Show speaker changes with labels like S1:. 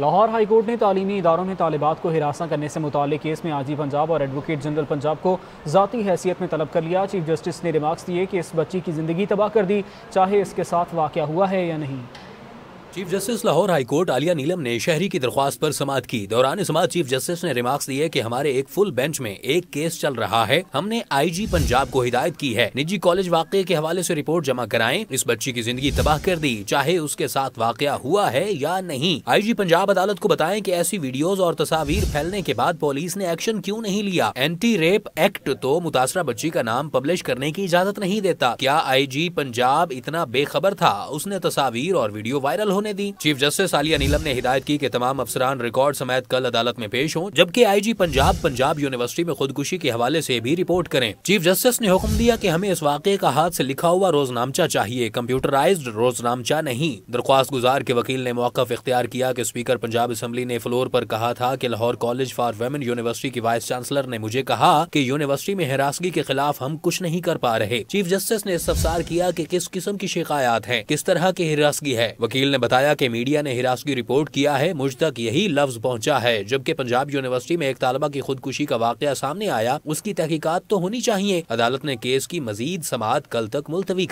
S1: Lahore high court ने तालीमी इदारों में तालिबात को हिरासा करने से मुतल केस में आजी पंजाब और एडवोकेट जनरल पंजाब को ज़ाती हैसियत में तलब कर लिया चीफ जस्टिस ने रिमार्क्स दिए कि इस बच्ची की ज़िंदगी तबाह कर दी चाहे इसके साथ वाक़ हुआ है या नहीं
S2: chief justice Lahore high court Aliya Neelam ने शहरी की दरख्वास्त पर समात की दौरान समात चीफ जस्टिस ने रिमार्क्स दिए कि हमारे एक फुल बेंच में एक केस चल रहा है हमने आईजी पंजाब को हिदायत की है निजी कॉलेज वाक के हवाले से रिपोर्ट जमा कराएं इस बच्ची की जिंदगी तबाह कर दी चाहे उसके साथ वाक़ हुआ है या नहीं आई पंजाब अदालत को बताए की ऐसी वीडियोज और तस्वीर फैलने के बाद पुलिस ने एक्शन क्यूँ नहीं लिया एंटी रेप एक्ट तो मुतासरा बच्ची का नाम पब्लिश करने की इजाज़त नहीं देता क्या आई जी पंजाब इतना बेखबर था उसने तस्वीर और वीडियो वायरल हो उन्होंने दी चीफ जस्टिस आलिया नीलम ने हिदायत की कि तमाम अफसरान रिकॉर्ड समेत कल अदालत में पेश हों जबकि आईजी पंजाब पंजाब यूनिवर्सिटी में खुदकुशी के हवाले से भी रिपोर्ट करें चीफ जस्टिस ने हुक्म दिया कि हमें इस वाक़े का हाथ से लिखा हुआ रोजनामचा चाहिए रोज रोजनामचा नहीं दरख्वास्त गुजार के वकील ने मौका इख्तियार किया कि स्पीकर पंजाब असम्बली ने फ्लोर पर कहा था कि Lahore College for Women University की वाइस चांसलर ने मुझे कहा कि यूनिवर्सिटी में हिरासगी के खिलाफ हम कुछ नहीं कर पा रहे चीफ जस्टिस ने अफसार किया कि किस किस्म की शिकायत है किस तरह की हिरासगी है वकील ने बताया कि मीडिया ने हिरासगी रिपोर्ट किया है मुझ तक यही लफ्ज पहुंचा है जबकि पंजाब यूनिवर्सिटी में एक तालबा की खुदकुशी का वाक़ सामने आया उसकी तहकीकत तो होनी चाहिए अदालत ने केस की मजीद समात कल तक मुलतवी